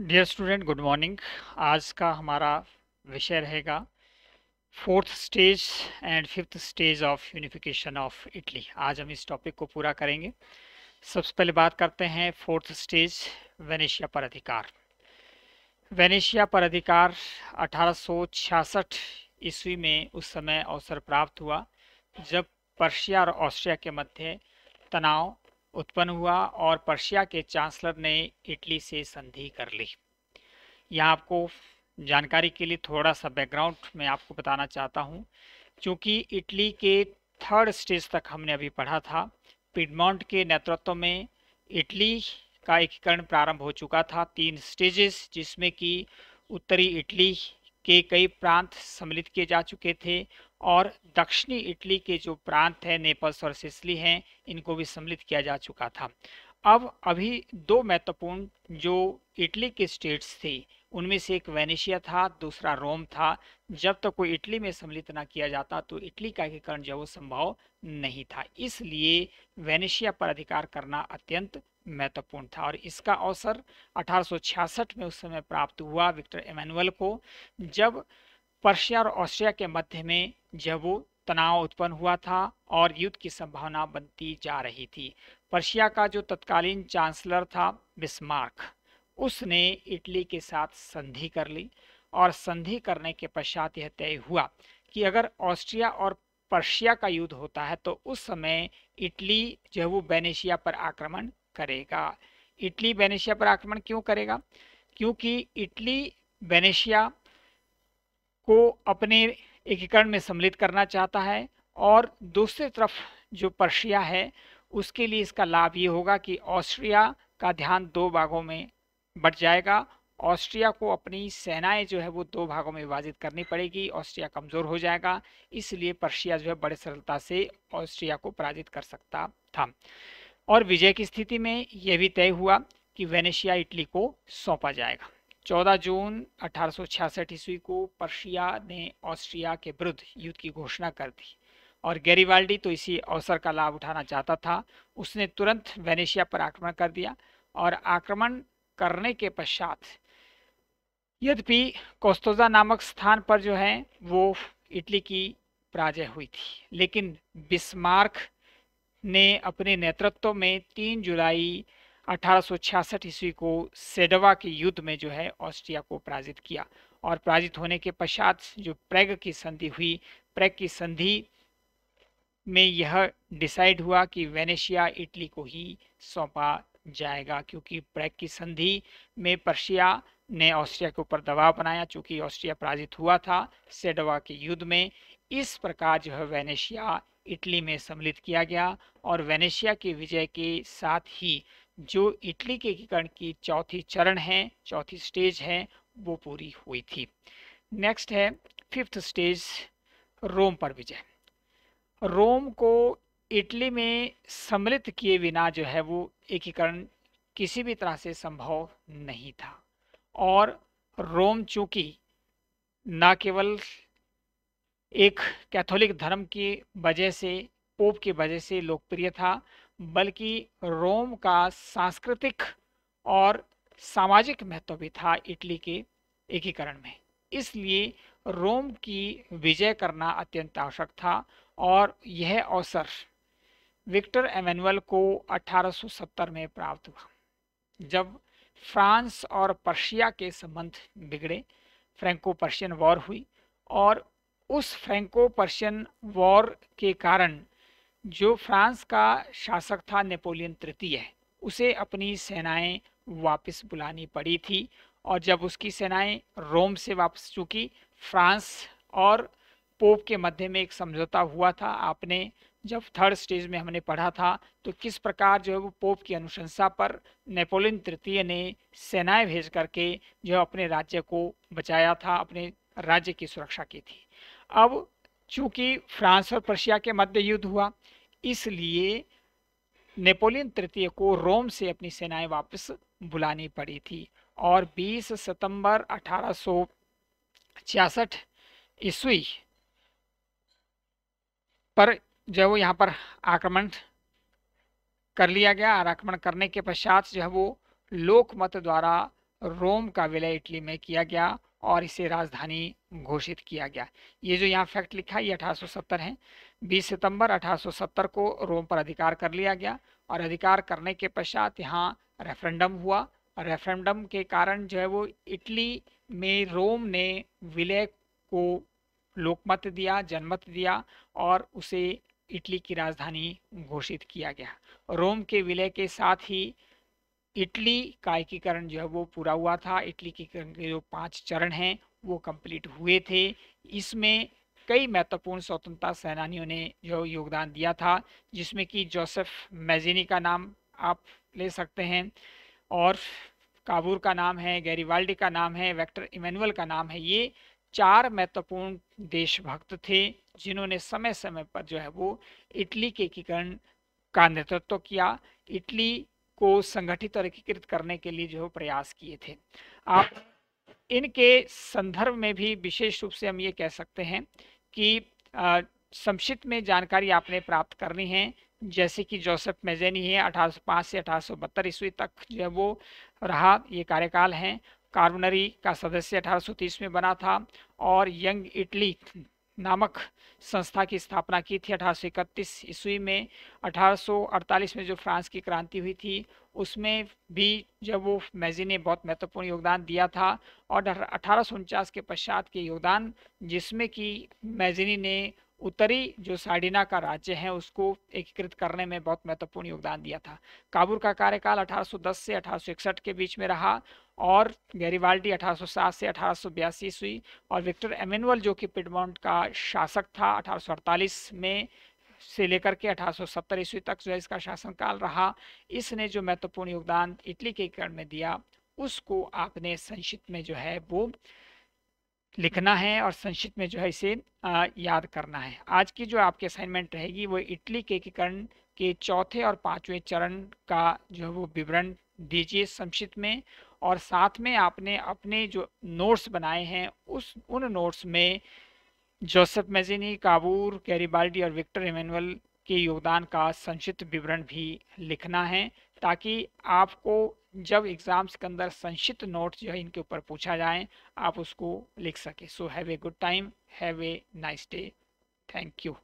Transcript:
dear student good morning आज का हमारा विषय रहेगा fourth stage and fifth stage of unification of Italy आज हम इस टॉपिक को पूरा करेंगे सबसे पहले बात करते हैं फोर्थ स्टेज वेनेशिया पर अधिकार वेनेशिया पर अधिकार 1866 ईस्वी में उस समय अवसर प्राप्त हुआ जब पर्शिया और ऑस्ट्रिया के मध्य तनाव उत्पन्न हुआ और पर्शिया के चांसलर ने इटली से संधि कर ली यहाँ आपको जानकारी के लिए थोड़ा सा बैकग्राउंड मैं आपको बताना चाहता हूँ क्योंकि इटली के थर्ड स्टेज तक हमने अभी पढ़ा था पिडमोंट के नेतृत्व में इटली का एकीकरण प्रारंभ हो चुका था तीन स्टेजेस जिसमें कि उत्तरी इटली के कई प्रांत सम्मिलित किए जा चुके थे और दक्षिणी इटली के जो प्रांत है नेपल्स और सिसली हैं इनको भी सम्मिलित किया जा चुका था अब अभी दो महत्वपूर्ण जो इटली के स्टेट्स थे उनमें से एक वेनेशिया था दूसरा रोम था जब तक तो कोई इटली में सम्मिलित ना किया जाता तो इटली का एकीकरण जो वो संभव नहीं था इसलिए वेनेशिया पर अधिकार करना अत्यंत महत्वपूर्ण था और इसका अवसर 1866 में उस समय प्राप्त हुआ विक्टर एमेनुअल को जब पर्शिया और ऑस्ट्रिया के मध्य में जब तनाव उत्पन्न हुआ था और युद्ध की संभावना बनती जा रही थी पर्शिया का जो तत्कालीन चांसलर था बिस्मार्क उसने इटली के साथ संधि कर ली और संधि करने के पश्चात यह तय हुआ कि अगर ऑस्ट्रिया और पर्शिया का युद्ध होता है तो उस समय इटली जो वो बेनेशिया पर आक्रमण करेगा इटली बेनेशिया पर आक्रमण क्यों करेगा क्योंकि इटली बेनेशिया को अपने एकीकरण में सम्मिलित करना चाहता है और दूसरी तरफ जो पर्शिया है उसके लिए इसका लाभ ये होगा कि ऑस्ट्रिया का ध्यान दो भागों में बट जाएगा ऑस्ट्रिया को अपनी सेनाएं जो है वो दो भागों में विभाजित करनी पड़ेगी ऑस्ट्रिया कमज़ोर हो जाएगा इसलिए पर्शिया जो है बड़े सरलता से ऑस्ट्रिया को पराजित कर सकता था और विजय की स्थिति में यह भी तय हुआ कि वेनेशिया इटली को सौंपा जाएगा 14 जून 1866 ईस्वी को पर्शिया ने ऑस्ट्रिया के विरुद्ध युद्ध की घोषणा कर दी और गैरीवाल्डी तो इसी अवसर का लाभ उठाना चाहता था उसने तुरंत वेनेशिया पर आक्रमण कर दिया और आक्रमण करने के पश्चात यद्यपि कोस्तोजा नामक स्थान पर जो है वो इटली की पराजय हुई थी लेकिन बिस्मार्क ने अपने नेतृत्व में 3 जुलाई 1866 ईस्वी को सेडवा के युद्ध में जो है ऑस्ट्रिया को पराजित किया और पराजित होने के पश्चात जो प्रेग की संधि हुई प्रेग की संधि में यह डिसाइड हुआ कि वेनेशिया इटली को ही सौंपा जाएगा क्योंकि प्रेग की संधि में पर्शिया ने ऑस्ट्रिया के ऊपर दबाव बनाया चूंकि ऑस्ट्रिया पराजित हुआ था सेडवा के युद्ध में इस प्रकार जो है वेनेशिया इटली में सम्मिलित किया गया और वेनेशिया के विजय के साथ ही जो इटली के एकीकरण की चौथी चरण है चौथी स्टेज है वो पूरी हुई थी नेक्स्ट है फिफ्थ स्टेज रोम पर विजय रोम को इटली में सम्मिलित किए बिना जो है वो एकीकरण किसी भी तरह से संभव नहीं था और रोम चूंकि न केवल एक कैथोलिक धर्म की वजह से पोप की वजह से लोकप्रिय था बल्कि रोम का सांस्कृतिक और सामाजिक महत्व भी था इटली के एकीकरण में इसलिए रोम की विजय करना अत्यंत आवश्यक था और यह अवसर विक्टर एमेनुअल को 1870 में प्राप्त हुआ जब फ्रांस और पर्शिया के संबंध बिगड़े फ्रैंको पर्शियन वॉर हुई और उस फ्रैंको पर्शियन वॉर के कारण जो फ्रांस का शासक था नेपोलियन तृतीय उसे अपनी सेनाएं वापस बुलानी पड़ी थी और जब उसकी सेनाएं रोम से वापस चुकी फ्रांस और पोप के मध्य में एक समझौता हुआ था आपने जब थर्ड स्टेज में हमने पढ़ा था तो किस प्रकार जो है वो पोप की अनुशंसा पर नेपोलियन तृतीय ने सेनाएं भेज करके जो अपने राज्य को बचाया था अपने राज्य की सुरक्षा की थी अब चूंकि फ्रांस और प्रशिया के मध्य युद्ध हुआ इसलिए नेपोलियन तृतीय को रोम से अपनी सेनाएं वापस बुलानी पड़ी थी और 20 सितंबर अठारह ईस्वी पर जो वो यहाँ पर आक्रमण कर लिया गया और आक्रमण करने के पश्चात जो है वो लोकमत द्वारा रोम का विलय इटली में किया गया और इसे राजधानी घोषित किया गया ये जो यहाँ फैक्ट लिखा है ये 1870 है 20 सितंबर 1870 को रोम पर अधिकार कर लिया गया और अधिकार करने के पश्चात यहाँ रेफरेंडम हुआ रेफरेंडम के कारण जो है वो इटली में रोम ने विलय को लोकमत दिया जनमत दिया और उसे इटली की राजधानी घोषित किया गया रोम के विलय के साथ ही इटली का एकीकरण जो है वो पूरा हुआ था इटली के के जो पांच चरण हैं वो कंप्लीट हुए थे इसमें कई महत्वपूर्ण स्वतंत्रता सेनानियों ने जो योगदान दिया था जिसमें कि जोसेफ मैजिनी का नाम आप ले सकते हैं और काबूर का नाम है गैरीवाल्डी का नाम है वेक्टर इमेनुअल का नाम है ये चार महत्वपूर्ण देशभक्त थे जिन्होंने समय समय पर जो है वो इटली के एकीकरण का नेतृत्व किया इटली को संगठित और एकीकृत करने के लिए जो प्रयास किए थे आप इनके संदर्भ में भी विशेष रूप से हम ये कह सकते हैं कि संक्षिप्त में जानकारी आपने प्राप्त करनी है जैसे कि जोसेफ मेजेनी है 1805 से अठारह ईस्वी तक जो है वो रहा ये कार्यकाल है कार्बनरी का सदस्य 1830 में बना था और यंग इटली नामक संस्था की स्थापना की थी अठारह ईस्वी में 1848 में जो फ्रांस की क्रांति हुई थी उसमें भी जब वो मैजी ने बहुत महत्वपूर्ण योगदान दिया था और अठारह के पश्चात के योगदान जिसमें कि मैजिनी ने उत्तरी जो साडिना का राज्य है उसको एकीकृत करने में बहुत महत्वपूर्ण योगदान दिया था काबुर का कार्यकाल 1810 से 1861 के बीच में रहा और गैरीवाल्टी 1807 से अठारह ईस्वी और विक्टर एमेनुअल जो कि पिडमोंट का शासक था अठारह में से लेकर के 1870 ईस्वी तक जो है इसका शासनकाल रहा इसने जो महत्वपूर्ण योगदान इटली के एकीकरण में दिया उसको आपने संक्षिप्त में जो है वो लिखना है और संक्षिप्त में जो है इसे याद करना है आज की जो आपकी असाइनमेंट रहेगी वो इटली के एकीकरण के चौथे और पाँचवें चरण का जो है वो विवरण दीजिए संक्षिप्त में और साथ में आपने अपने जो नोट्स बनाए हैं उस उन नोट्स में जोसेफ मेजिनी काबूर कैरीबाल्टी और विक्टर इमेनुअल के योगदान का संक्षिप्त विवरण भी लिखना है ताकि आपको जब एग्ज़ाम्स के अंदर संक्षिप्त नोट जो है इनके ऊपर पूछा जाए आप उसको लिख सके so have a good time have a nice day thank you